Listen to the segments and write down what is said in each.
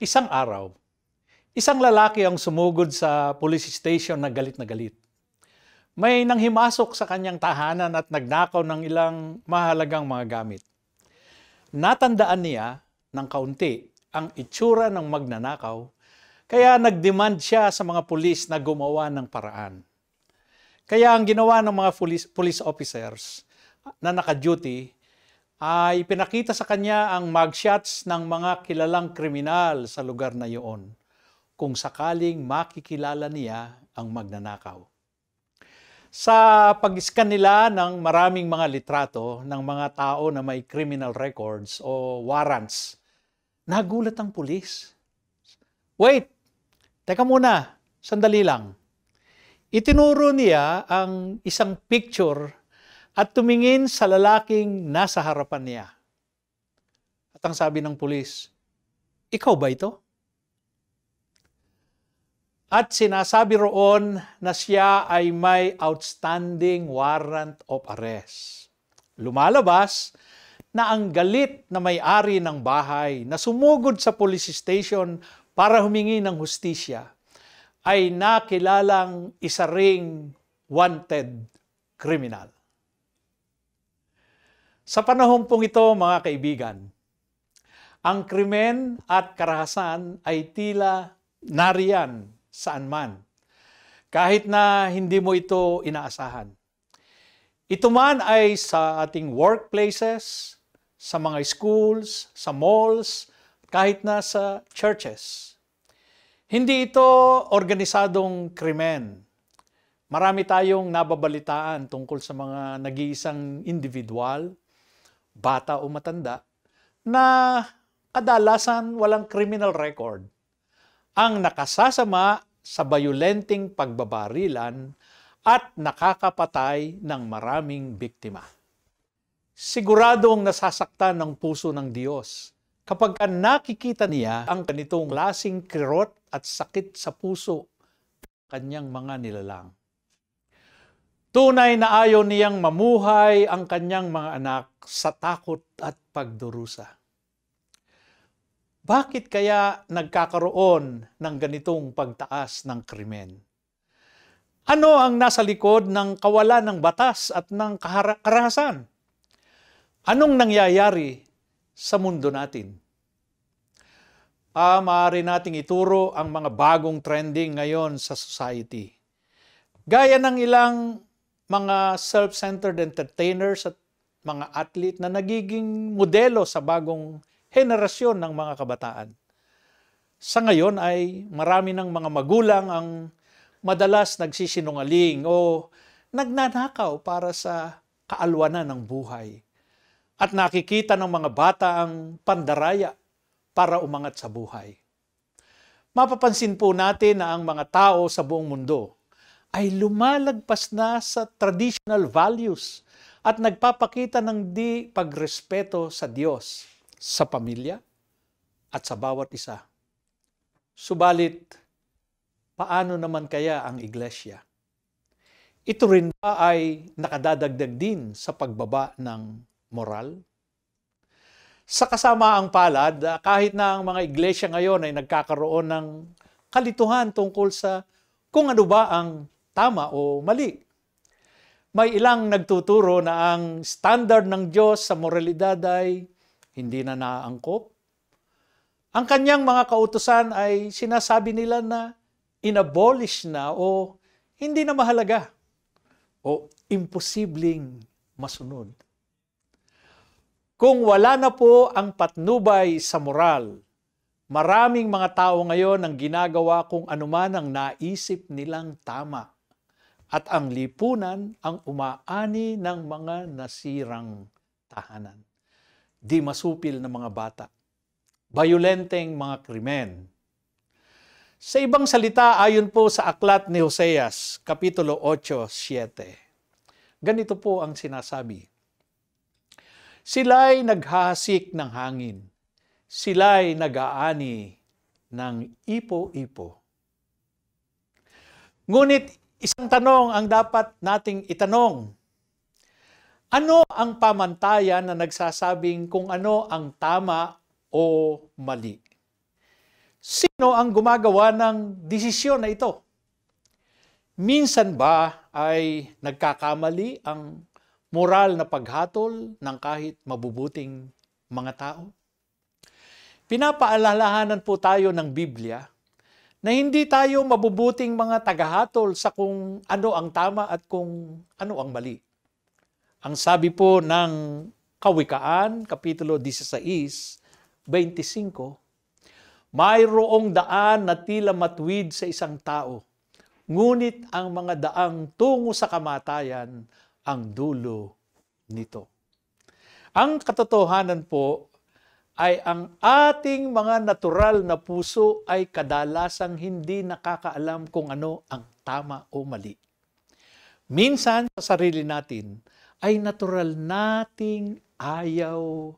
Isang araw, isang lalaki ang sumugod sa police station na galit na galit. May nanghimasok sa kanyang tahanan at nagnakaw ng ilang mahalagang mga gamit. Natandaan niya ng kaunti ang itsura ng magnanakaw, kaya nagdemand siya sa mga pulis na gumawa ng paraan. Kaya ang ginawa ng mga police, police officers na naka-duty ay pinakita sa kanya ang mugshots ng mga kilalang kriminal sa lugar na iyon kung sakaling makikilala niya ang magnanakaw. Sa pag-scan nila ng maraming mga litrato ng mga tao na may criminal records o warrants, nagulat ang pulis. Wait, teka muna, sandali lang. Itinuro niya ang isang picture at tumingin sa lalaking nasa harapan niya. At ang sabi ng pulis, ikaw ba ito? At sinasabi roon na siya ay may outstanding warrant of arrest. Lumalabas na ang galit na may-ari ng bahay na sumugod sa police station para humingi ng hustisya ay nakilalang isa ring wanted criminal. Sa panahon pong ito, mga kaibigan, ang krimen at karahasan ay tila nariyan saan man, kahit na hindi mo ito inaasahan. Ito man ay sa ating workplaces, sa mga schools, sa malls, kahit na sa churches. Hindi ito organisadong krimen. Marami tayong nababalitaan tungkol sa mga nag-iisang individual bata o matanda, na kadalasan walang criminal record. Ang nakasasama sa bayulenting pagbabarilan at nakakapatay ng maraming biktima. Siguradong nasasaktan ng puso ng Diyos kapag nakikita niya ang ganitong lasing kirot at sakit sa puso kanyang mga nilalang. Tunay na ayaw niyang mamuhay ang kanyang mga anak sa takot at pagdurusa. Bakit kaya nagkakaroon ng ganitong pagtaas ng krimen? Ano ang nasa likod ng kawalan ng batas at ng karahasan? Anong nangyayari sa mundo natin? Ah, maaari nating ituro ang mga bagong trending ngayon sa society. Gaya ng ilang mga self-centered entertainers at mga athlete na nagiging modelo sa bagong henerasyon ng mga kabataan. Sa ngayon ay marami ng mga magulang ang madalas nagsisinungaling o nagnanakaw para sa kaalwanan ng buhay. At nakikita ng mga bata ang pandaraya para umangat sa buhay. Mapapansin po natin na ang mga tao sa buong mundo ay lumalagpas na sa traditional values at nagpapakita ng di pagrespeto sa Diyos, sa pamilya, at sa bawat isa. Subalit, paano naman kaya ang iglesia? Ito rin ba ay nakadadagdag din sa pagbaba ng moral? Sa kasama ang palad, kahit na ang mga iglesia ngayon ay nagkakaroon ng kalituhan tungkol sa kung ano ba ang tama o mali. May ilang nagtuturo na ang standard ng Diyos sa moralidad ay hindi na naaangkop. Ang kanyang mga kautusan ay sinasabi nila na inabolish na o hindi na mahalaga o imposibleng masunod. Kung wala na po ang patnubay sa moral, maraming mga tao ngayon ang ginagawa kung anuman ang naisip nilang tama at ang lipunan ang umaani ng mga nasirang tahanan. Di masupil ng mga bata. Bayolenteng mga krimen. Sa ibang salita, ayon po sa aklat ni Hoseas, Kapitulo 8.7, ganito po ang sinasabi. Sila'y naghahasik ng hangin. Sila'y nag-aani ng ipo-ipo. Ngunit Isang tanong ang dapat nating itanong. Ano ang pamantayan na nagsasabing kung ano ang tama o mali? Sino ang gumagawa ng desisyon na ito? Minsan ba ay nagkakamali ang moral na paghatol ng kahit mabubuting mga tao? Pinapaalalahanan po tayo ng Biblia na hindi tayo mabubuting mga tagahatol sa kung ano ang tama at kung ano ang mali. Ang sabi po ng Kawikaan, Kapitulo 16, 25, Mayroong daan na tila matwid sa isang tao, ngunit ang mga daang tungo sa kamatayan ang dulo nito. Ang katotohanan po ay ang ating mga natural na puso ay kadalasang hindi nakakaalam kung ano ang tama o mali. Minsan sa sarili natin ay natural nating ayaw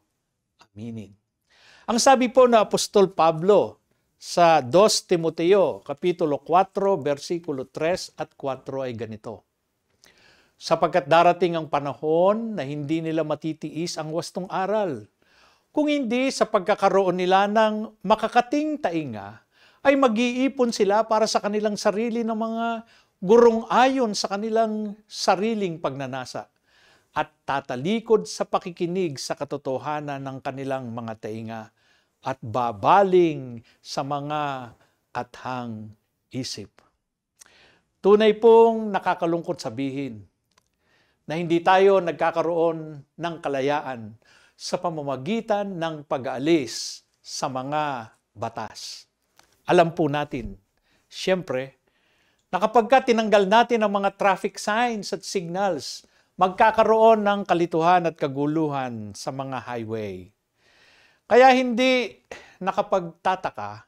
aminin. Ang sabi po ng Apostol Pablo sa 2 Timoteo, Kapitulo 4, versikulo 3 at 4 ay ganito sapagkat darating ang panahon na hindi nila matitiis ang wastong aral kung hindi sa pagkakaroon nila ng makakating tainga, ay mag-iipon sila para sa kanilang sarili ng mga gurong ayon sa kanilang sariling pagnanasa at tatalikod sa pakikinig sa katotohanan ng kanilang mga tainga at babaling sa mga athang isip. Tunay pong nakakalungkot sabihin na hindi tayo nagkakaroon ng kalayaan sa pamamagitan ng pag-aalis sa mga batas. Alam po natin, siyempre, na kapag tinanggal natin ang mga traffic signs at signals, magkakaroon ng kalituhan at kaguluhan sa mga highway. Kaya hindi nakapagtataka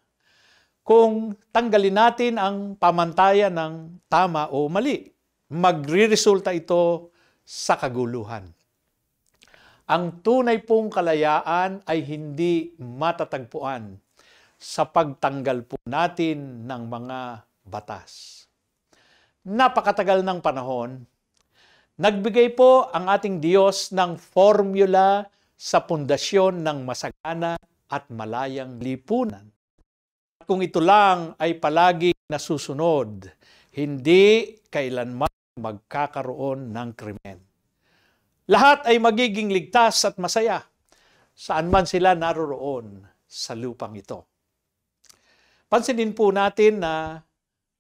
kung tanggalin natin ang pamantayan ng tama o mali. Magriresulta ito sa kaguluhan. Ang tunay pong kalayaan ay hindi matatagpuan sa pagtanggal po natin ng mga batas. Napakatagal ng panahon, nagbigay po ang ating Diyos ng formula sa pundasyon ng masagana at malayang lipunan. At kung ito lang ay palagi nasusunod, hindi kailanman magkakaroon ng krimen. Lahat ay magiging ligtas at masaya saan man sila naroroon sa lupang ito. Pansinin po natin na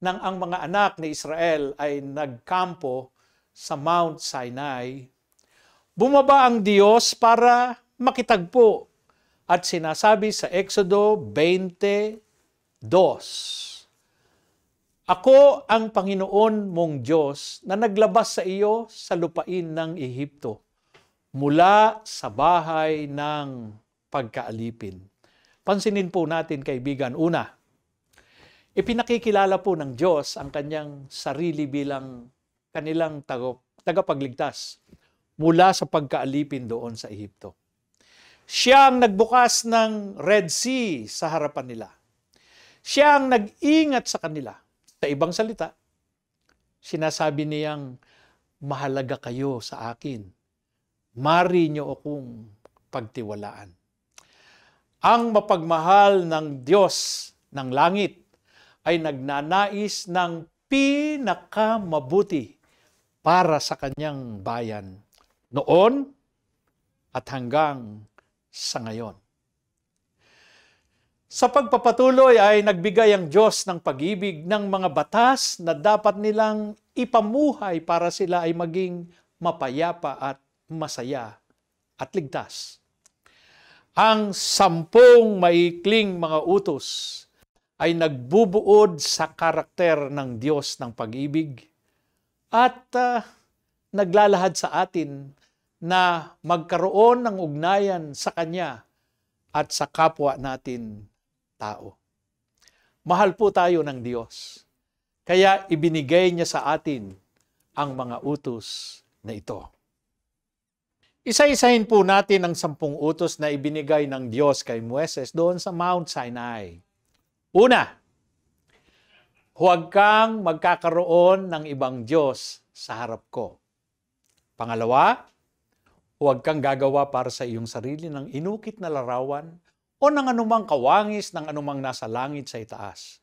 nang ang mga anak ni Israel ay nagkampo sa Mount Sinai, bumaba ang Diyos para makitagpo at sinasabi sa Exodo 22, ako ang Panginoon mong Diyos na naglabas sa iyo sa lupain ng Ehipto mula sa bahay ng pagkaalipin. Pansinin po natin kaibigan, una, ipinakikilala po ng Diyos ang kanyang sarili bilang kanilang tagapagligtas mula sa pagkaalipin doon sa Ehipto. Siya ang nagbukas ng Red Sea sa harapan nila. Siya ang nag-ingat sa kanila sa ibang salita, sinasabi niyang, mahalaga kayo sa akin. Mari niyo akong pagtiwalaan. Ang mapagmahal ng Diyos ng langit ay nagnanais ng pinakamabuti para sa kanyang bayan noon at hanggang sa ngayon. Sa pagpapatuloy ay nagbigay ang Diyos ng pag-ibig ng mga batas na dapat nilang ipamuhay para sila ay maging mapayapa at masaya at ligtas. Ang sampung maikling mga utos ay nagbubuod sa karakter ng Diyos ng pag-ibig at uh, naglalahad sa atin na magkaroon ng ugnayan sa Kanya at sa kapwa natin tao. Mahal po tayo ng Diyos. Kaya ibinigay niya sa atin ang mga utos na ito. Isa-isahin po natin ang sampung utos na ibinigay ng Diyos kay Mueses doon sa Mount Sinai. Una, huwag kang magkakaroon ng ibang Diyos sa harap ko. Pangalawa, huwag kang gagawa para sa iyong sarili ng inukit na larawan o ng anumang kawangis ng anumang nasa langit sa itaas.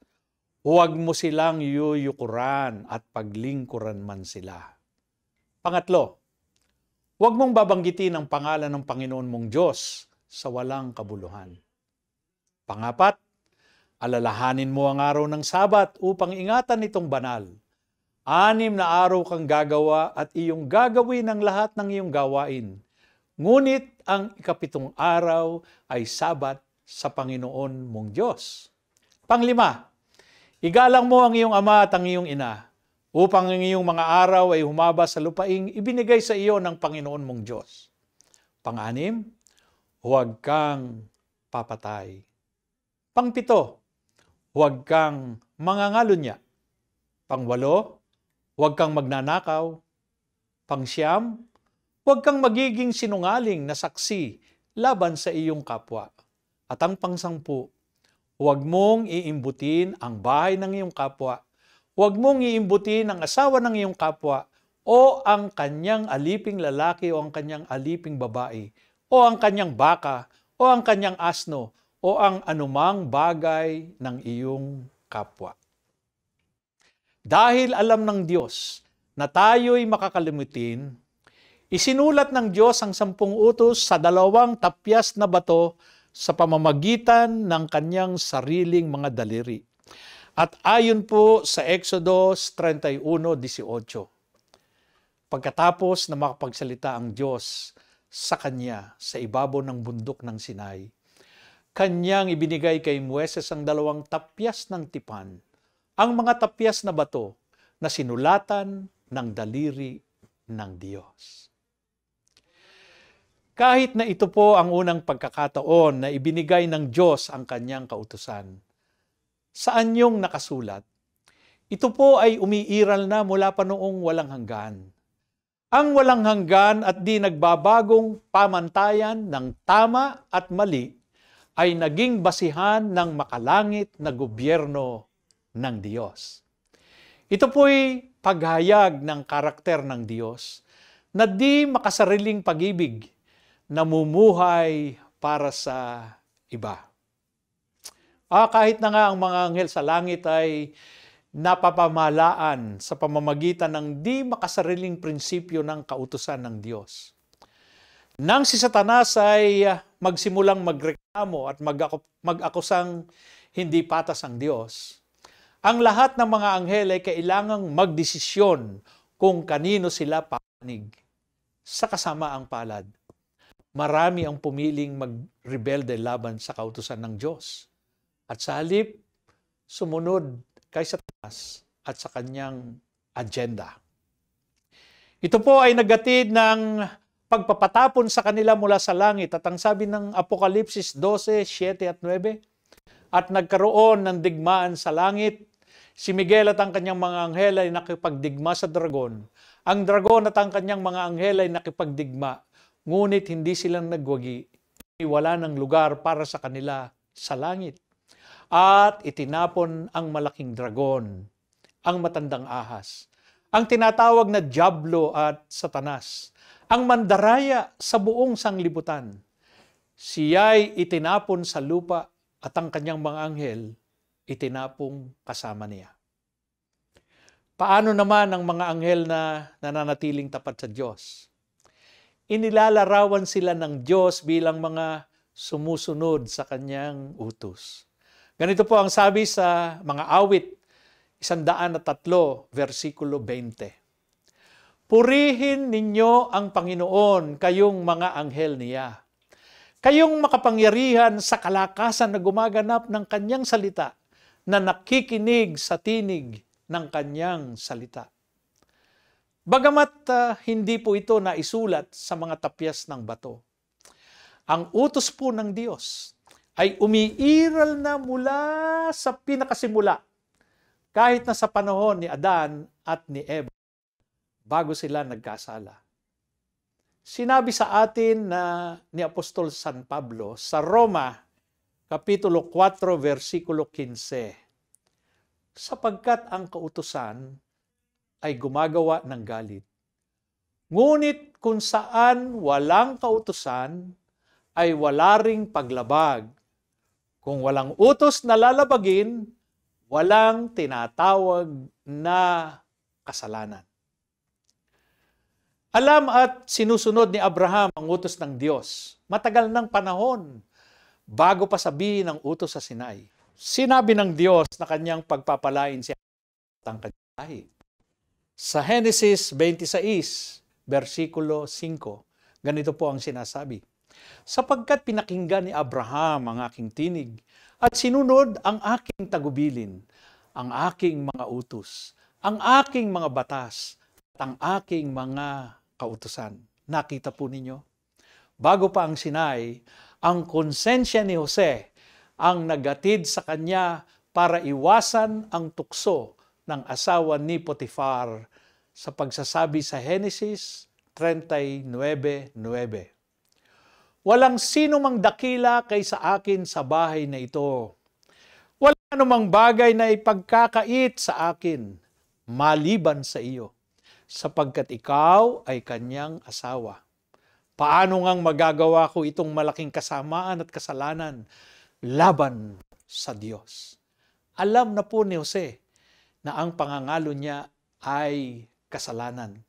Huwag mo silang yuyukuran at paglingkuran man sila. Pangatlo, huwag mong babanggitin ang pangalan ng Panginoon mong Diyos sa walang kabuluhan. Pangapat, alalahanin mo ang araw ng Sabat upang ingatan itong banal. Anim na araw kang gagawa at iyong gagawin ang lahat ng iyong gawain Ngunit ang ikapitong araw ay sabat sa Panginoon mong Diyos. Panglima, igalang mo ang iyong ama at ang iyong ina upang ang iyong mga araw ay humaba sa lupaing ibinigay sa iyo ng Panginoon mong Diyos. Panganim, huwag kang papatay. Pangpito, huwag kang mangangalunya. Pangwalo, huwag kang magnanakaw. Pangsiyam, Huwag kang magiging sinungaling na saksi laban sa iyong kapwa. At ang pangsampu, huwag mong iimbutin ang bahay ng iyong kapwa. Huwag mong iimbutin ang asawa ng iyong kapwa o ang kanyang aliping lalaki o ang kanyang aliping babae o ang kanyang baka o ang kanyang asno o ang anumang bagay ng iyong kapwa. Dahil alam ng Diyos na tayo'y makakalimutin, Isinulat ng Diyos ang sampung utos sa dalawang tapyas na bato sa pamamagitan ng kanyang sariling mga daliri. At ayon po sa Exodo 31:18. Pagkatapos na makapagsalita ang Diyos sa kanya sa ibabaw ng bundok ng Sinai, kanyang ibinigay kay Mueses ang dalawang tapyas ng tipan, ang mga tapyas na bato na sinulatan ng daliri ng Diyos. Kahit na ito po ang unang pagkakataon na ibinigay ng Diyos ang kanyang kautusan. Saan yung nakasulat? Ito po ay umiiral na mula pa noong walang hanggan. Ang walang hanggan at di nagbabagong pamantayan ng tama at mali ay naging basihan ng makalangit na gobyerno ng Diyos. Ito po'y paghayag ng karakter ng Diyos na di makasariling pag-ibig namumuhay para sa iba. Ah, kahit na nga ang mga anghel sa langit ay napapamalaan sa pamamagitan ng di makasariling prinsipyo ng kautusan ng Diyos. Nang si Satanas ay magsimulang magreklamo at mag-akusang hindi patas ang Diyos, ang lahat ng mga anghel ay kailangang magdesisyon kung kanino sila panig sa kasama ang palad marami ang pumiling magrebelde laban sa kautusan ng Diyos. At sa halip, sumunod kay Satanas at sa kanyang agenda. Ito po ay nagatid ng pagpapatapon sa kanila mula sa langit at ang sabi ng Apokalipsis 12, 7 at 9, at nagkaroon ng digmaan sa langit, si Miguel at ang kanyang mga anghel ay nakipagdigma sa dragon. Ang dragon at ang kanyang mga anghel ay nakipagdigma ngunit hindi silang nagwagi. Wala ng lugar para sa kanila sa langit. At itinapon ang malaking dragon, ang matandang ahas, ang tinatawag na Diablo at Satanas, ang mandaraya sa buong sanglibutan. Siya'y itinapon sa lupa at ang kanyang mga anghel itinapong kasama niya. Paano naman ang mga anghel na nananatiling tapat sa Diyos? inilalarawan sila ng Diyos bilang mga sumusunod sa kanyang utos. Ganito po ang sabi sa mga awit, isandaan versikulo 20. Purihin ninyo ang Panginoon, kayong mga anghel niya. Kayong makapangyarihan sa kalakasan na gumaganap ng kanyang salita, na nakikinig sa tinig ng kanyang salita. Bagamat uh, hindi po ito naisulat sa mga tapyas ng bato, ang utos po ng Diyos ay umiiral na mula sa pinakasimula kahit na sa panahon ni Adan at ni Eva bago sila nagkasala. Sinabi sa atin na ni Apostol San Pablo sa Roma Kapitulo 4 versikulo 15 Sapagkat ang kautusan ay gumagawa ng galit. Ngunit kung saan walang kautusan, ay wala ring paglabag. Kung walang utos na lalabagin, walang tinatawag na kasalanan. Alam at sinusunod ni Abraham ang utos ng Diyos. Matagal ng panahon bago pa sabihin ang utos sa Sinai. Sinabi ng Diyos na kanyang pagpapalain siya at ang kanyang lahi. Sa Genesis 26, versikulo 5, ganito po ang sinasabi. Sapagkat pinakinggan ni Abraham ang aking tinig at sinunod ang aking tagubilin, ang aking mga utos, ang aking mga batas, at ang aking mga kautusan. Nakita po ninyo? Bago pa ang Sinai, ang konsensya ni Jose ang nagatid sa kanya para iwasan ang tukso ng asawa ni Potiphar sa pagsasabi sa Henesis 39.9. Walang sino mang dakila kaysa akin sa bahay na ito. Wala anumang bagay na ipagkakait sa akin maliban sa iyo, sapagkat ikaw ay kanyang asawa. Paano ngang magagawa ko itong malaking kasamaan at kasalanan laban sa Diyos? Alam na po ni Jose na ang pangangalo niya ay kasalanan.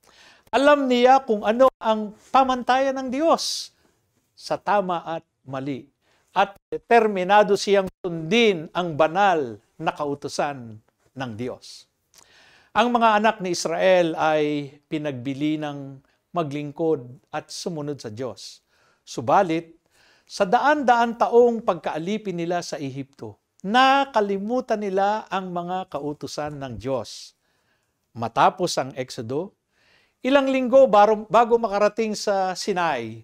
Alam niya kung ano ang pamantayan ng Diyos sa tama at mali. At determinado siyang sundin ang banal na kautusan ng Diyos. Ang mga anak ni Israel ay pinagbili ng maglingkod at sumunod sa Diyos. Subalit, sa daan-daan taong pagkaalipin nila sa Ehipto, nakalimutan nila ang mga kautusan ng Diyos. Matapos ang Exodo, ilang linggo bago makarating sa Sinai,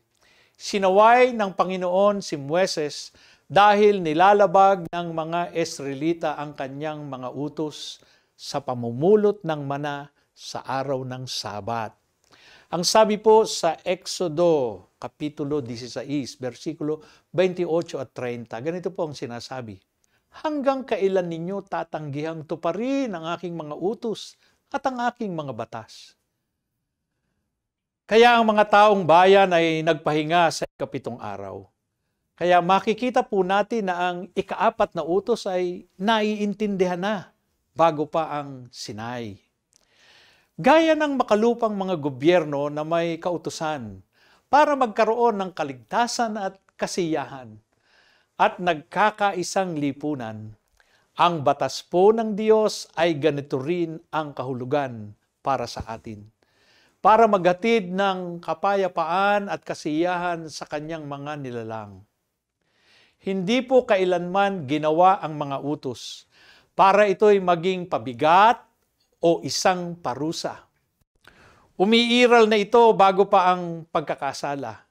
sinaway ng Panginoon si Mueses dahil nilalabag ng mga Esrelita ang kanyang mga utos sa pamumulot ng mana sa araw ng Sabat. Ang sabi po sa Exodo, Kapitulo 16, versikulo 28 at 30, ganito po ang sinasabi hanggang kailan ninyo tatanggihang tuparin ang aking mga utos at ang aking mga batas? Kaya ang mga taong bayan ay nagpahinga sa ikapitong araw. Kaya makikita po natin na ang ikaapat na utos ay naiintindihan na bago pa ang sinay. Gaya ng makalupang mga gobyerno na may kautusan para magkaroon ng kaligtasan at kasiyahan at nagkakaisang lipunan. Ang batas po ng Diyos ay ganito rin ang kahulugan para sa atin. Para maghatid ng kapayapaan at kasiyahan sa kanyang mga nilalang. Hindi po kailanman ginawa ang mga utos para ito'y maging pabigat o isang parusa. Umiiral na ito bago pa ang pagkakasala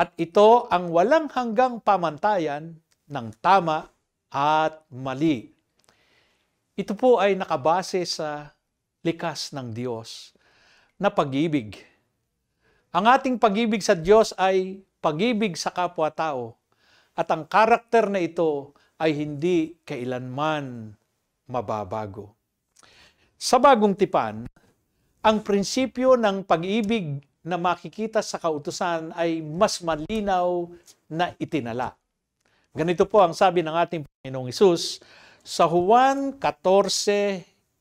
at ito ang walang hanggang pamantayan ng tama at mali. Ito po ay nakabase sa likas ng Diyos na pag-ibig. Ang ating pag-ibig sa Diyos ay pag-ibig sa kapwa-tao at ang karakter na ito ay hindi kailanman mababago. Sa bagong tipan, ang prinsipyo ng pag-ibig na makikita sa kautusan ay mas malinaw na itinala. Ganito po ang sabi ng ating Panginoong Isus sa Juan 14:15.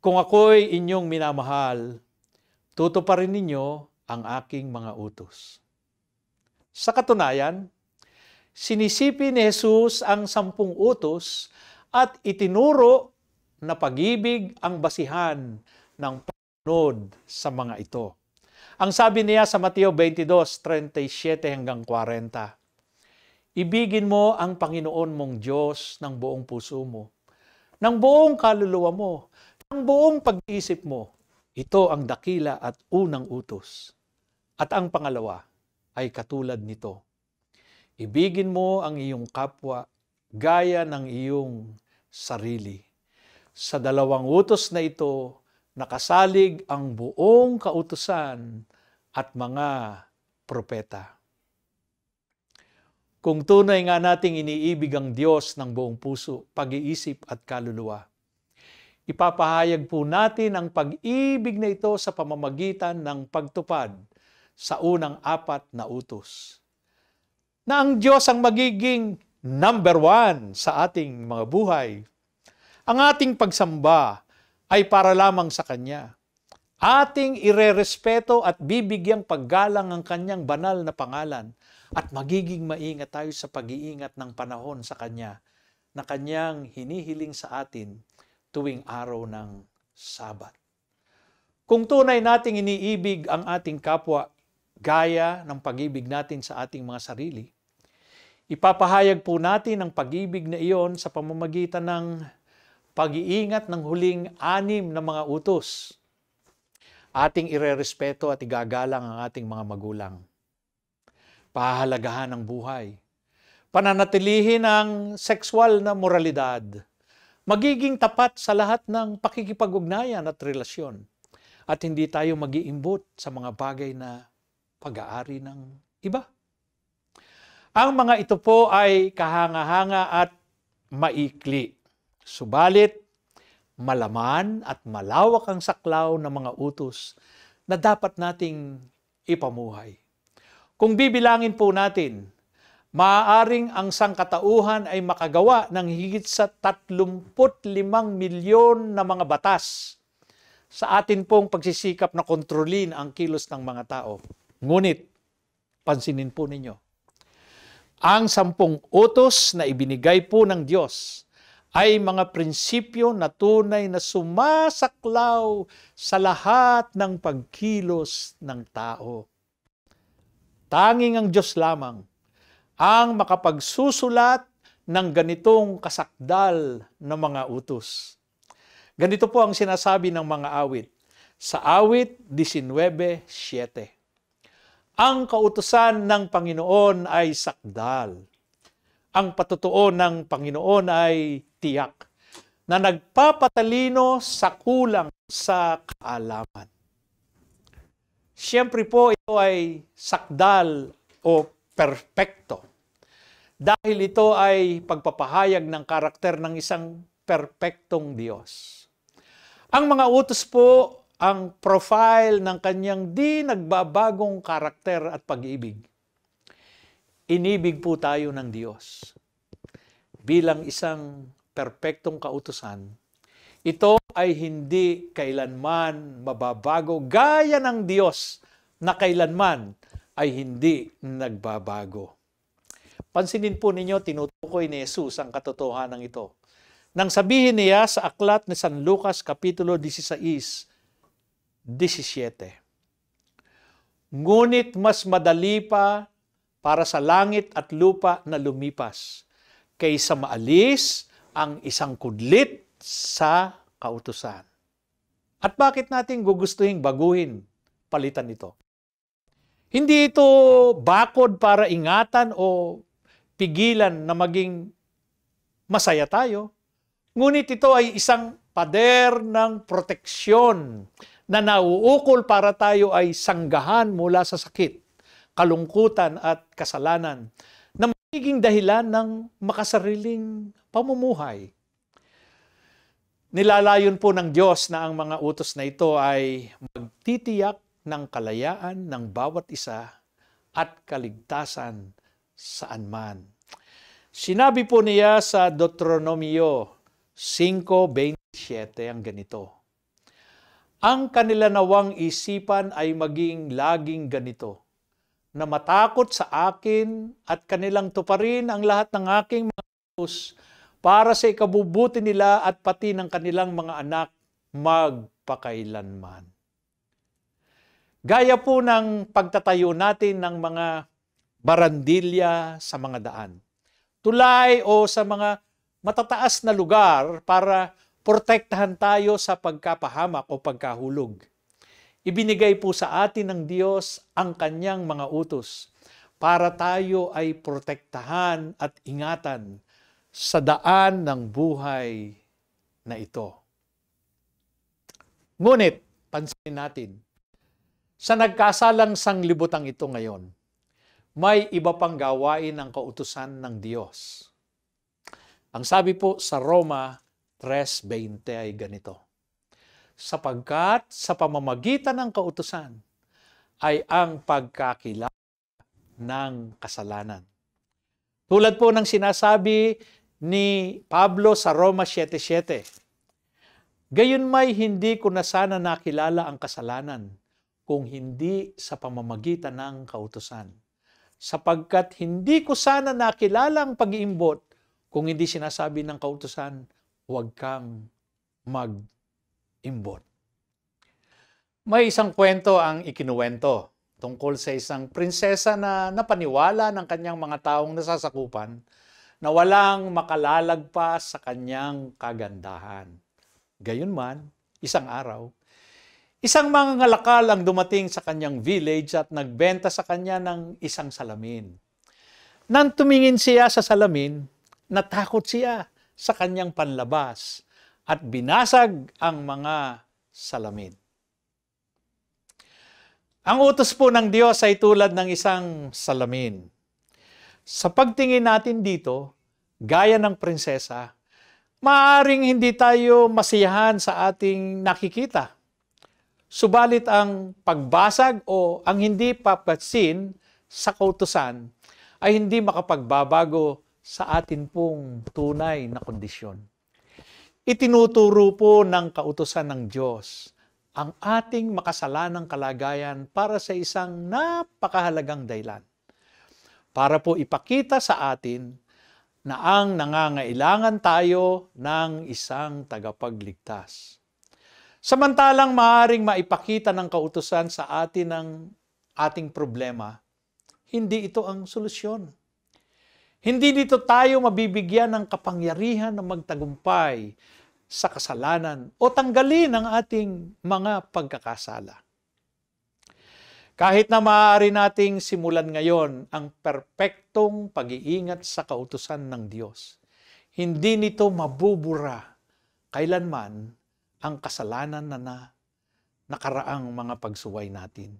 Kung ako'y inyong minamahal, tutuparin ninyo ang aking mga utos. Sa katunayan, sinisipi ni Jesus ang sampung utos at itinuro na pag-ibig ang basihan ng sumunod sa mga ito. Ang sabi niya sa Mateo 22:37 hanggang 40. Ibigin mo ang Panginoon mong Diyos ng buong puso mo, ng buong kaluluwa mo, ng buong pag-iisip mo. Ito ang dakila at unang utos. At ang pangalawa ay katulad nito. Ibigin mo ang iyong kapwa gaya ng iyong sarili. Sa dalawang utos na ito, nakasalig ang buong kautusan at mga propeta. Kung tunay nga nating iniibig ang Diyos ng buong puso, pag-iisip at kaluluwa, ipapahayag po natin ang pag-ibig na ito sa pamamagitan ng pagtupad sa unang apat na utos. Na ang Diyos ang magiging number one sa ating mga buhay. Ang ating pagsamba, ay para lamang sa Kanya. Ating irerespeto at bibigyang paggalang ang Kanyang banal na pangalan at magiging maingat tayo sa pag-iingat ng panahon sa Kanya na Kanyang hinihiling sa atin tuwing araw ng Sabat. Kung tunay nating iniibig ang ating kapwa gaya ng pag-ibig natin sa ating mga sarili, ipapahayag po natin ang pag-ibig na iyon sa pamamagitan ng pag-iingat ng huling anim na mga utos. Ating irerespeto at igagalang ang ating mga magulang. Pahalagahan ang buhay. Pananatilihin ang sexual na moralidad. Magiging tapat sa lahat ng pakikipag-ugnayan at relasyon. At hindi tayo mag-iimbot sa mga bagay na pag-aari ng iba. Ang mga ito po ay kahanga-hanga at maikli. Subalit, malaman at malawak ang saklaw ng mga utos na dapat nating ipamuhay. Kung bibilangin po natin, maaaring ang sangkatauhan ay makagawa ng higit sa 35 milyon na mga batas sa atin pong pagsisikap na kontrolin ang kilos ng mga tao. Ngunit, pansinin po ninyo, ang sampung utos na ibinigay po ng Diyos ay mga prinsipyo na tunay na sumasaklaw sa lahat ng pagkilos ng tao. Tanging ang Diyos lamang ang makapagsusulat ng ganitong kasakdal ng mga utos. Ganito po ang sinasabi ng mga awit sa awit 19.7. Ang kautusan ng Panginoon ay sakdal. Ang patutuo ng Panginoon ay tiyak na nagpapatalino sa kulang sa kaalaman. Siyempre po, ito ay sakdal o perfecto. Dahil ito ay pagpapahayag ng karakter ng isang perpektong Diyos. Ang mga utos po ang profile ng kanyang di nagbabagong karakter at pag-ibig. Inibig po tayo ng Diyos bilang isang perpektong kautusan, ito ay hindi kailanman mababago gaya ng Diyos na kailanman ay hindi nagbabago. Pansinin po ninyo, tinutukoy ni Jesus ang katotohanan ito. Nang sabihin niya sa aklat ni San Lucas Kapitulo 16, 17. Ngunit mas madali pa para sa langit at lupa na lumipas kaysa maalis ang isang kudlit sa kautusan. At bakit natin gugustuhin baguhin, palitan ito? Hindi ito bakod para ingatan o pigilan na maging masaya tayo. Ngunit ito ay isang pader ng proteksyon na nauukol para tayo ay sanggahan mula sa sakit, kalungkutan at kasalanan na magiging dahilan ng makasariling pamumuhay. Nilalayon po ng Diyos na ang mga utos na ito ay magtitiyak ng kalayaan ng bawat isa at kaligtasan saan man. Sinabi po niya sa Deuteronomio 5.27 ang ganito, Ang kanila nawang isipan ay maging laging ganito, na matakot sa akin at kanilang tuparin ang lahat ng aking mga utos para sa ikabubuti nila at pati ng kanilang mga anak magpakailanman. Gaya po ng pagtatayo natin ng mga barandilya sa mga daan, tulay o sa mga matataas na lugar para protektahan tayo sa pagkapahamak o pagkahulog. Ibinigay po sa atin ng Diyos ang kanyang mga utos para tayo ay protektahan at ingatan sa daan ng buhay na ito. Ngunit, pansinin natin, sa nagkasalang sanglibutang ito ngayon, may iba pang gawain ang kautusan ng Diyos. Ang sabi po sa Roma 3.20 ay ganito, sapagkat sa pamamagitan ng kautusan ay ang pagkakilala ng kasalanan. Tulad po ng sinasabi ni Pablo sa Roma 7.7. Gayon may hindi ko na sana nakilala ang kasalanan kung hindi sa pamamagitan ng kautosan. Sapagkat hindi ko sana nakilala ang pag-iimbot kung hindi sinasabi ng kautosan, huwag kang mag-imbot. May isang kwento ang ikinuwento tungkol sa isang prinsesa na napaniwala ng kanyang mga taong nasasakupan na walang makalalagpas sa kanyang kagandahan. Gayunman, isang araw, isang mga ngalakal ang dumating sa kanyang village at nagbenta sa kanya ng isang salamin. Nang tumingin siya sa salamin, natakot siya sa kanyang panlabas at binasag ang mga salamin. Ang utos po ng Diyos ay tulad ng isang salamin. Sa pagtingin natin dito, gaya ng prinsesa, maaring hindi tayo masiyahan sa ating nakikita. Subalit ang pagbasag o ang hindi papatsin sa kautusan ay hindi makapagbabago sa atin pong tunay na kondisyon. Itinuturo po ng kautusan ng Diyos ang ating makasalanang kalagayan para sa isang napakahalagang daylan para po ipakita sa atin na ang nangangailangan tayo ng isang tagapagligtas. Samantalang maaring maipakita ng kautusan sa atin ang ating problema, hindi ito ang solusyon. Hindi dito tayo mabibigyan ng kapangyarihan na magtagumpay sa kasalanan o tanggalin ang ating mga pagkakasala. Kahit na maaari nating simulan ngayon ang perpektong pag-iingat sa kautusan ng Diyos, hindi nito mabubura kailanman ang kasalanan na, na nakaraang mga pagsuway natin.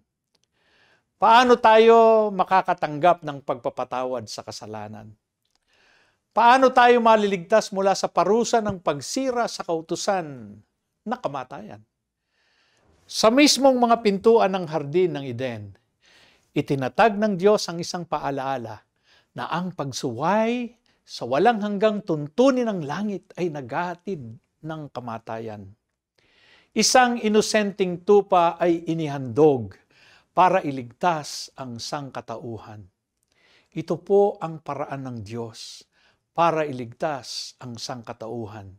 Paano tayo makakatanggap ng pagpapatawad sa kasalanan? Paano tayo maliligtas mula sa parusa ng pagsira sa kautusan na kamatayan? Sa mismong mga pintuan ng hardin ng Eden, itinatag ng Diyos ang isang paalaala na ang pagsuway sa walang hanggang tuntunin ng langit ay naghahatid ng kamatayan. Isang inosenteng tupa ay inihandog para iligtas ang sangkatauhan. Ito po ang paraan ng Diyos para iligtas ang sangkatauhan.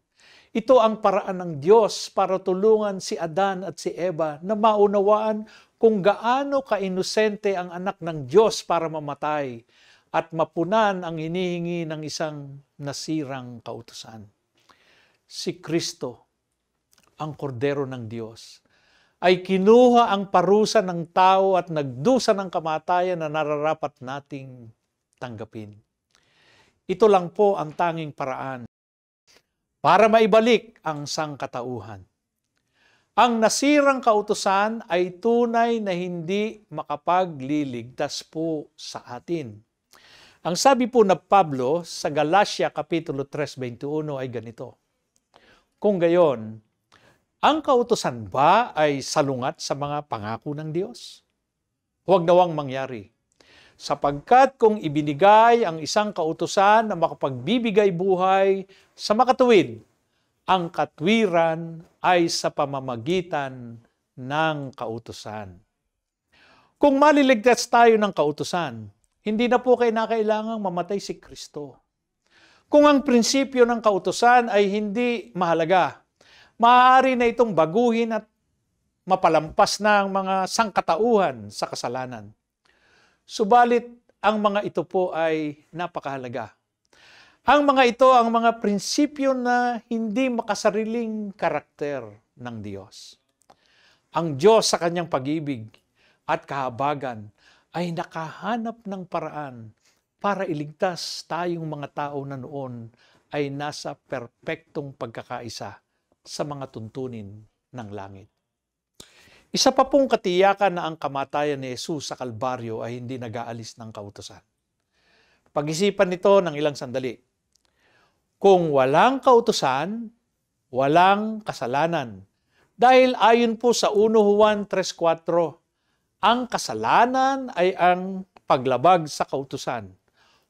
Ito ang paraan ng Diyos para tulungan si Adan at si Eva na maunawaan kung gaano kainosente ang anak ng Diyos para mamatay at mapunan ang hinihingi ng isang nasirang kautusan. Si Kristo, ang kordero ng Diyos, ay kinuha ang parusa ng tao at nagdusa ng kamatayan na nararapat nating tanggapin. Ito lang po ang tanging paraan para maibalik ang sangkatauhan. Ang nasirang kautusan ay tunay na hindi makapagliligtas po sa atin. Ang sabi po na Pablo sa Galatia Kapitulo 3.21 ay ganito, Kung gayon, ang kautosan ba ay salungat sa mga pangako ng Diyos? Huwag nawang mangyari sapagkat kung ibinigay ang isang kautosan na makapagbibigay buhay sa makatuwid, ang katwiran ay sa pamamagitan ng kautosan. Kung maliligtas tayo ng kautosan, hindi na po kayo kailangang mamatay si Kristo. Kung ang prinsipyo ng kautosan ay hindi mahalaga, maaari na itong baguhin at mapalampas na ang mga sangkatauhan sa kasalanan. Subalit, ang mga ito po ay napakahalaga. Ang mga ito ang mga prinsipyo na hindi makasariling karakter ng Diyos. Ang Diyos sa kanyang pag-ibig at kahabagan ay nakahanap ng paraan para iligtas tayong mga tao na noon ay nasa perpektong pagkakaisa sa mga tuntunin ng langit. Isa pa pong katiyakan na ang kamatayan ni Jesus sa Kalbaryo ay hindi nag-aalis ng kautosan. Pag-isipan nito ng ilang sandali. Kung walang kautosan, walang kasalanan. Dahil ayon po sa 1 Juan 3.4, ang kasalanan ay ang paglabag sa kautusan.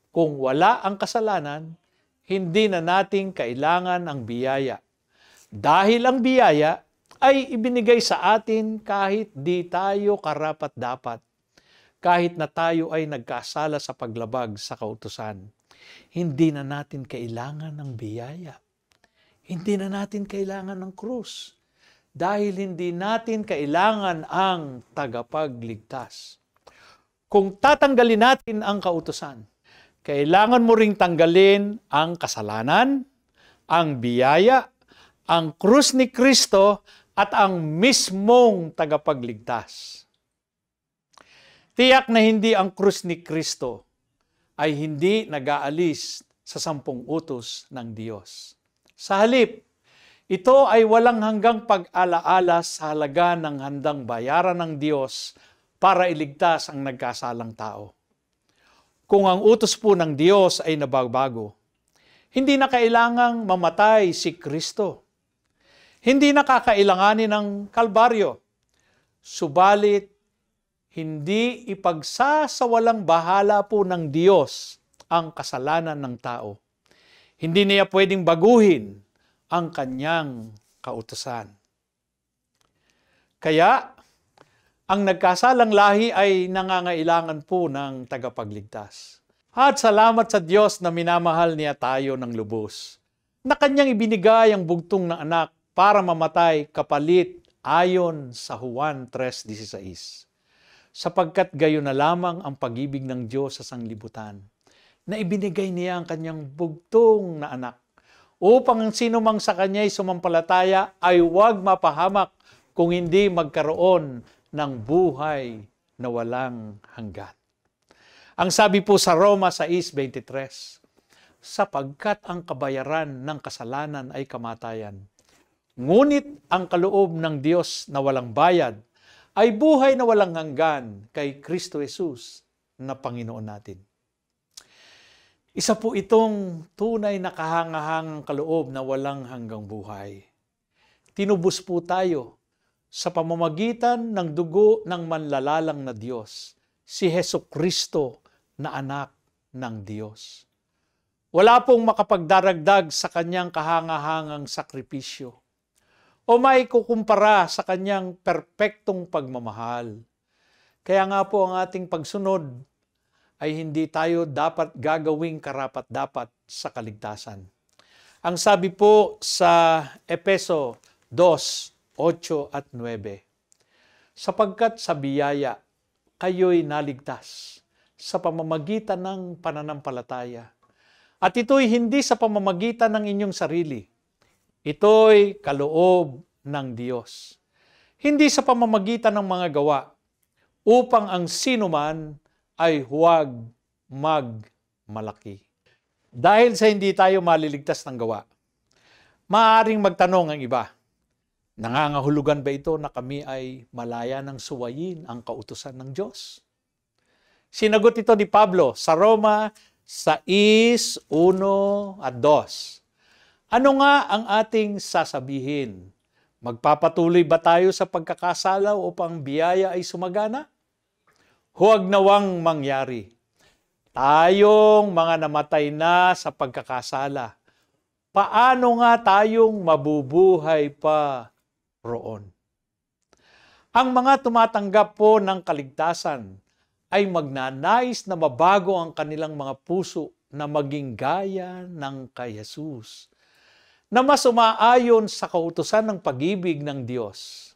Kung wala ang kasalanan, hindi na nating kailangan ang biyaya. Dahil ang biyaya ay ibinigay sa atin kahit di tayo karapat dapat, kahit na tayo ay nagkasala sa paglabag sa kautusan. Hindi na natin kailangan ng biyaya. Hindi na natin kailangan ng krus. Dahil hindi natin kailangan ang tagapagligtas. Kung tatanggalin natin ang kautusan, kailangan mo ring tanggalin ang kasalanan, ang biyaya, ang krus ni Kristo at ang mismong tagapagligtas. Tiyak na hindi ang krus ni Kristo ay hindi nag-aalis sa sampung utos ng Diyos. Sa halip, ito ay walang hanggang pag-alaala sa halaga ng handang bayaran ng Diyos para iligtas ang nagkasalang tao. Kung ang utos po ng Diyos ay nababago, hindi na kailangang mamatay si Kristo hindi nakakailanganin ng kalbaryo. Subalit, hindi ipagsasawalang bahala po ng Diyos ang kasalanan ng tao. Hindi niya pwedeng baguhin ang kanyang kautosan. Kaya, ang nagkasalang lahi ay nangangailangan po ng tagapagligtas. At salamat sa Diyos na minamahal niya tayo ng lubos, na kanyang ibinigay ang bugtong ng anak para mamatay kapalit ayon sa Juan 3.16. Sapagkat gayon na lamang ang pagibig ng Diyos sa sanglibutan, na ibinigay niya ang kanyang bugtong na anak, upang ang sino mang sa kanya ay sumampalataya ay huwag mapahamak kung hindi magkaroon ng buhay na walang hanggat. Ang sabi po sa Roma 6.23, sapagkat ang kabayaran ng kasalanan ay kamatayan, Ngunit ang kaloob ng Diyos na walang bayad ay buhay na walang hanggan kay Kristo Jesus na Panginoon natin. Isa po itong tunay na kahangahangang kaloob na walang hanggang buhay. Tinubos po tayo sa pamamagitan ng dugo ng manlalalang na Diyos, si Heso Kristo na anak ng Diyos. Wala pong makapagdaragdag sa kanyang kahangahangang sakripisyo o maikukumpara sa kanyang perpektong pagmamahal. Kaya nga po ang ating pagsunod ay hindi tayo dapat gagawing karapat-dapat sa kaligtasan. Ang sabi po sa Epeso 2, 8 at 9, Sapagkat sa biyaya kayo'y naligtas sa pamamagitan ng pananampalataya. At ito'y hindi sa pamamagitan ng inyong sarili, Ito'y kaloob ng Diyos. Hindi sa pamamagitan ng mga gawa, upang ang sinuman ay huwag magmalaki. Dahil sa hindi tayo maliligtas ng gawa, maaring magtanong ang iba, nangangahulugan ba ito na kami ay malaya ng suwayin ang kautusan ng Diyos? Sinagot ito ni Pablo sa Roma 6, 1 at 2. Ano nga ang ating sasabihin? Magpapatuloy ba tayo sa pagkakasala upang biyaya ay sumagana? Huwag nawang mangyari. Tayong mga namatay na sa pagkakasala, paano nga tayong mabubuhay pa roon? Ang mga tumatanggap po ng kaligtasan ay magnanais na mabago ang kanilang mga puso na maging gaya ng kay Jesus na mas umaayon sa kautusan ng pag-ibig ng Diyos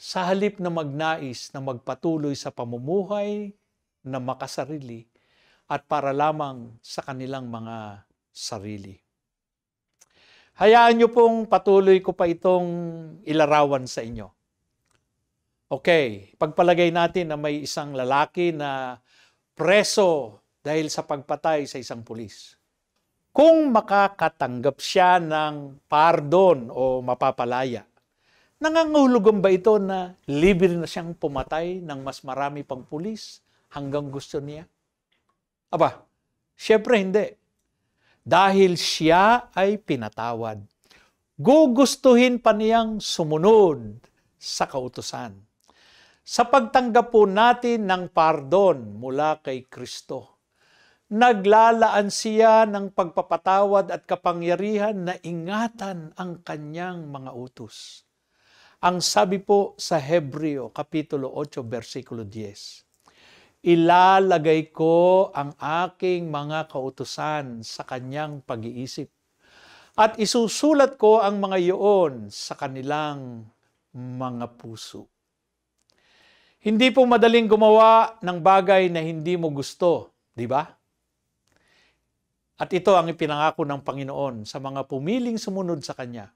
sa halip na magnais na magpatuloy sa pamumuhay na makasarili at para lamang sa kanilang mga sarili. Hayaan niyo pong patuloy ko pa itong ilarawan sa inyo. Okay, pagpalagay natin na may isang lalaki na preso dahil sa pagpatay sa isang pulis kung makakatanggap siya ng pardon o mapapalaya. Nangangahulugan ba ito na libre na siyang pumatay ng mas marami pang pulis hanggang gusto niya? Aba, syempre hindi. Dahil siya ay pinatawad. Gugustuhin pa niyang sumunod sa kautosan. Sa pagtanggap po natin ng pardon mula kay Kristo, naglalaan siya ng pagpapatawad at kapangyarihan na ingatan ang kanyang mga utos. Ang sabi po sa Hebreo, Kapitulo 8, versikulo 10, Ilalagay ko ang aking mga kautusan sa kanyang pag-iisip at isusulat ko ang mga iyon sa kanilang mga puso. Hindi po madaling gumawa ng bagay na hindi mo gusto, di ba? At ito ang ipinangako ng Panginoon sa mga pumiling sumunod sa Kanya.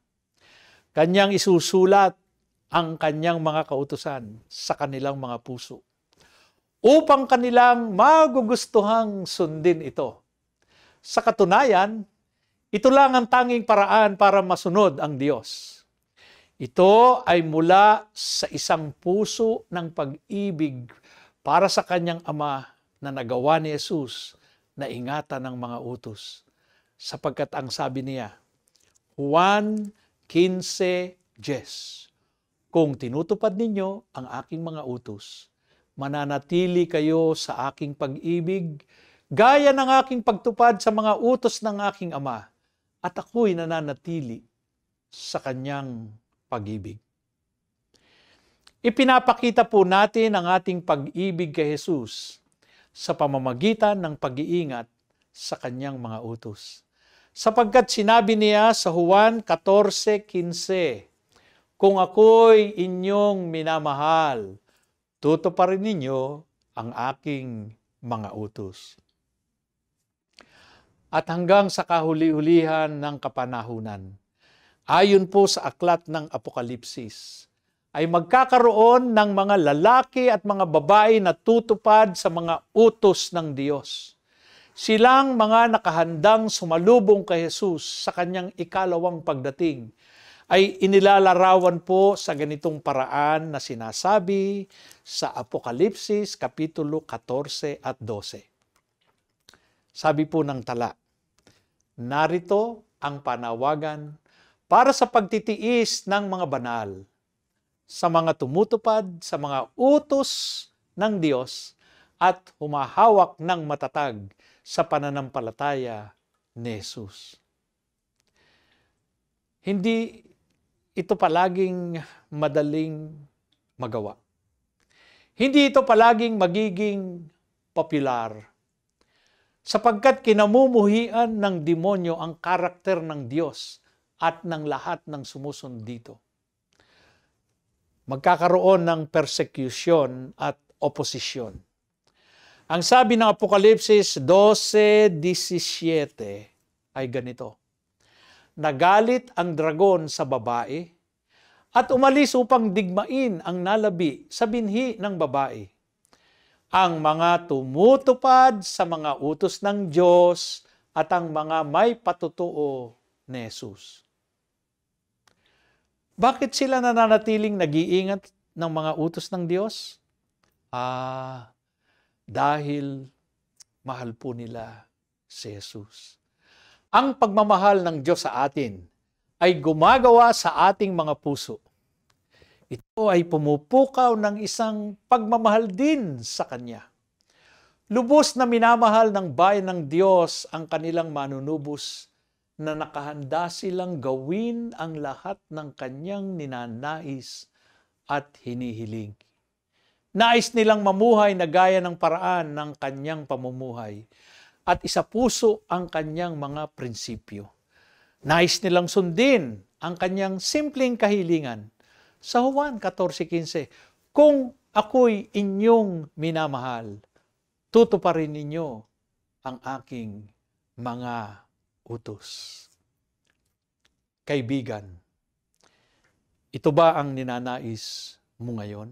Kanyang isusulat ang kanyang mga kautusan sa kanilang mga puso upang kanilang magugustuhang sundin ito. Sa katunayan, ito lang ang tanging paraan para masunod ang Diyos. Ito ay mula sa isang puso ng pag-ibig para sa kanyang Ama na nagawa ni Jesus na ingatan ng mga utos. Sapagkat ang sabi niya, Juan 15:10 Kung tinutupad ninyo ang aking mga utos, mananatili kayo sa aking pag-ibig, gaya ng aking pagtupad sa mga utos ng aking Ama, at ako'y nananatili sa kanyang pag-ibig. Ipinapakita po natin ang ating pag-ibig kay Jesus sa pamamagitan ng pag-iingat sa kanyang mga utos. Sapagkat sinabi niya sa Juan 14:15, Kung ako'y inyong minamahal, tutuparin ninyo ang aking mga utos. At hanggang sa kahuli-hulihan ng kapanahunan, ayon po sa aklat ng Apokalipsis, ay magkakaroon ng mga lalaki at mga babae na tutupad sa mga utos ng Diyos. Silang mga nakahandang sumalubong kay Jesus sa kanyang ikalawang pagdating ay inilalarawan po sa ganitong paraan na sinasabi sa Apokalipsis Kapitulo 14 at 12. Sabi po ng tala, Narito ang panawagan para sa pagtitiis ng mga banal sa mga tumutupad sa mga utos ng Diyos at humahawak ng matatag sa pananampalataya ni Jesus. Hindi ito palaging madaling magawa. Hindi ito palaging magiging popular sapagkat kinamumuhian ng demonyo ang karakter ng Diyos at ng lahat ng sumusunod dito magkakaroon ng persecution at oposisyon. Ang sabi ng Apokalipsis 12.17 ay ganito, Nagalit ang dragon sa babae at umalis upang digmain ang nalabi sa binhi ng babae. Ang mga tumutupad sa mga utos ng Diyos at ang mga may patutuo ni Jesus. Bakit sila nananatiling nag-iingat ng mga utos ng Diyos? Ah, dahil mahal po nila si Jesus. Ang pagmamahal ng Diyos sa atin ay gumagawa sa ating mga puso. Ito ay pumupukaw ng isang pagmamahal din sa Kanya. Lubos na minamahal ng bayan ng Diyos ang kanilang manunubos na nakahanda silang gawin ang lahat ng kanyang ninanais at hinihiling. Nais nilang mamuhay na gaya ng paraan ng kanyang pamumuhay at isa puso ang kanyang mga prinsipyo. Nais nilang sundin ang kanyang simpleng kahilingan. Sa Juan 14.15, Kung ako'y inyong minamahal, tutuparin ninyo ang aking mga utos. Kaibigan, ito ba ang ninanais mo ngayon?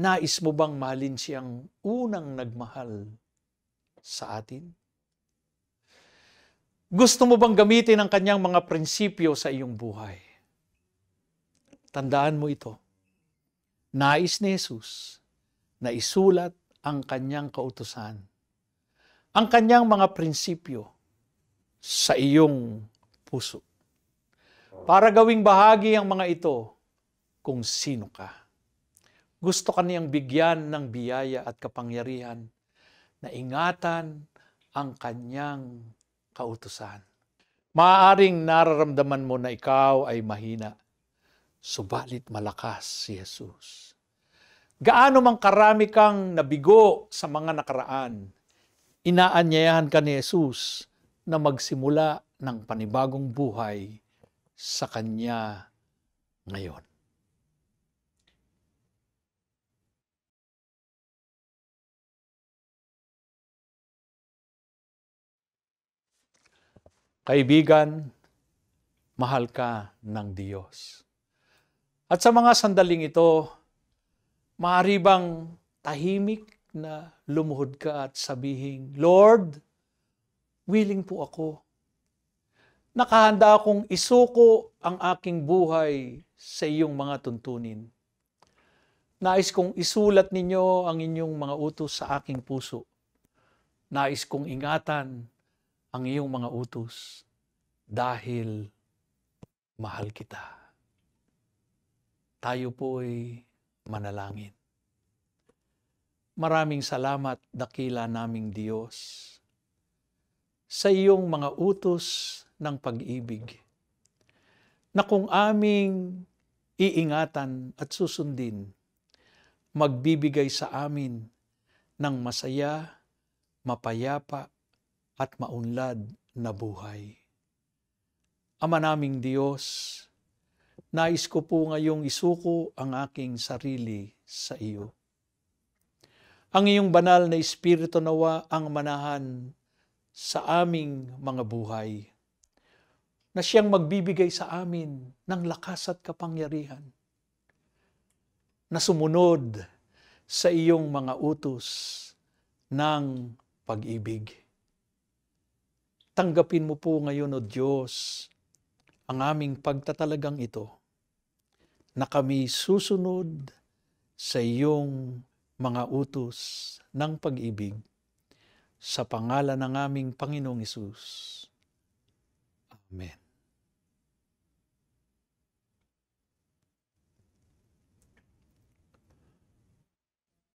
Nais mo bang mahalin siyang unang nagmahal sa atin? Gusto mo bang gamitin ang kanyang mga prinsipyo sa iyong buhay? Tandaan mo ito. Nais ni Jesus na isulat ang kanyang kautusan, ang kanyang mga prinsipyo sa iyong puso. Para gawing bahagi ang mga ito kung sino ka. Gusto ka niyang bigyan ng biyaya at kapangyarihan na ingatan ang kanyang kautusan. Maaring nararamdaman mo na ikaw ay mahina, subalit malakas si Jesus. Gaano mang karami kang nabigo sa mga nakaraan, inaanyayahan ka ni Jesus na magsimula ng panibagong buhay sa Kanya ngayon. Kaibigan, mahal ka ng Diyos. At sa mga sandaling ito, maaari tahimik na lumuhod ka at sabihin, Lord, willing po ako. Nakahanda akong isuko ang aking buhay sa iyong mga tuntunin. Nais kong isulat ninyo ang inyong mga utos sa aking puso. Nais kong ingatan ang iyong mga utos dahil mahal kita. Tayo po'y manalangin. Maraming salamat, dakila naming Diyos sa iyong mga utos ng pag-ibig na kung aming iingatan at susundin, magbibigay sa amin ng masaya, mapayapa at maunlad na buhay. Ama naming Diyos, nais ko po ngayong isuko ang aking sarili sa iyo. Ang iyong banal na espiritu nawa ang manahan sa aming mga buhay na siyang magbibigay sa amin ng lakas at kapangyarihan na sumunod sa iyong mga utos ng pag-ibig. Tanggapin mo po ngayon, O Diyos, ang aming pagtatalagang ito na kami susunod sa iyong mga utos ng pag-ibig sa pangalan ng aming Panginoong Isus. Amen.